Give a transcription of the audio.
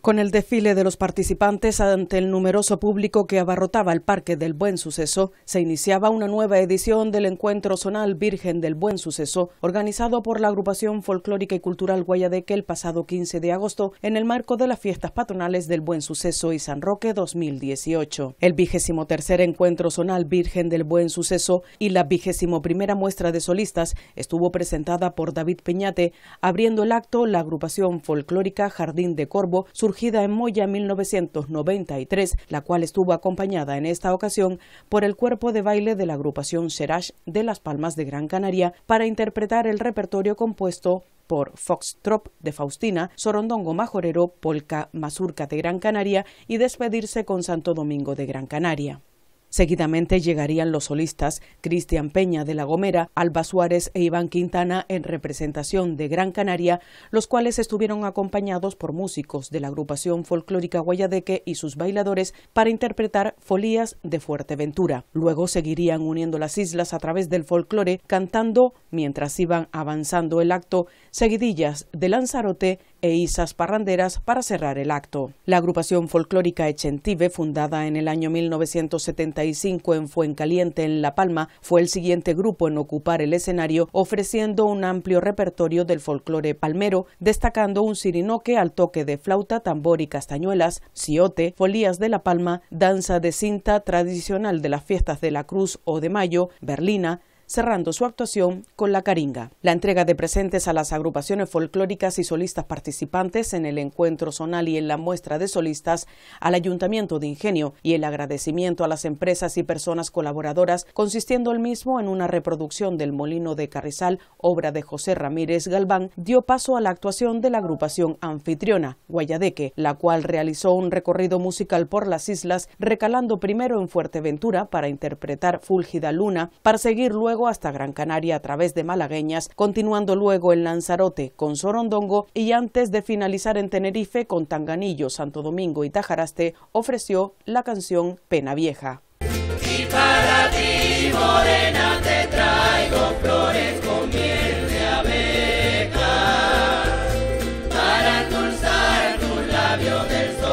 Con el desfile de los participantes ante el numeroso público que abarrotaba el Parque del Buen Suceso, se iniciaba una nueva edición del Encuentro Zonal Virgen del Buen Suceso, organizado por la agrupación folclórica y cultural Guayadeque el pasado 15 de agosto en el marco de las fiestas patronales del Buen Suceso y San Roque 2018. El vigésimo tercer Encuentro Zonal Virgen del Buen Suceso y la vigésimo primera muestra de solistas estuvo presentada por David Peñate, abriendo el acto la agrupación folclórica Jardín de Corvo, su surgida en Moya 1993, la cual estuvo acompañada en esta ocasión por el cuerpo de baile de la agrupación Serash de Las Palmas de Gran Canaria para interpretar el repertorio compuesto por Foxtrop de Faustina, Sorondongo Majorero, Polka Mazurca de Gran Canaria y despedirse con Santo Domingo de Gran Canaria. Seguidamente llegarían los solistas Cristian Peña de La Gomera, Alba Suárez e Iván Quintana en representación de Gran Canaria, los cuales estuvieron acompañados por músicos de la agrupación folclórica Guayadeque y sus bailadores para interpretar folías de Fuerteventura. Luego seguirían uniendo las islas a través del folclore, cantando, mientras iban avanzando el acto, seguidillas de Lanzarote, e Isas Parranderas para cerrar el acto. La agrupación folclórica Echentive, fundada en el año 1975 en Fuencaliente, en La Palma, fue el siguiente grupo en ocupar el escenario, ofreciendo un amplio repertorio del folclore palmero, destacando un sirinoque al toque de flauta, tambor y castañuelas, siote, folías de La Palma, danza de cinta tradicional de las fiestas de la Cruz o de Mayo, berlina, cerrando su actuación con la caringa. La entrega de presentes a las agrupaciones folclóricas y solistas participantes en el encuentro zonal y en la muestra de solistas al Ayuntamiento de Ingenio y el agradecimiento a las empresas y personas colaboradoras, consistiendo el mismo en una reproducción del Molino de Carrizal, obra de José Ramírez Galván, dio paso a la actuación de la agrupación anfitriona, Guayadeque, la cual realizó un recorrido musical por las islas, recalando primero en Fuerteventura para interpretar Fulgida Luna, para seguir luego hasta Gran Canaria a través de Malagueñas, continuando luego en Lanzarote con Sorondongo y antes de finalizar en Tenerife con Tanganillo, Santo Domingo y Tajaraste, ofreció la canción Pena Vieja. Y para ti, morena, te traigo flores con miel de para labios del sol.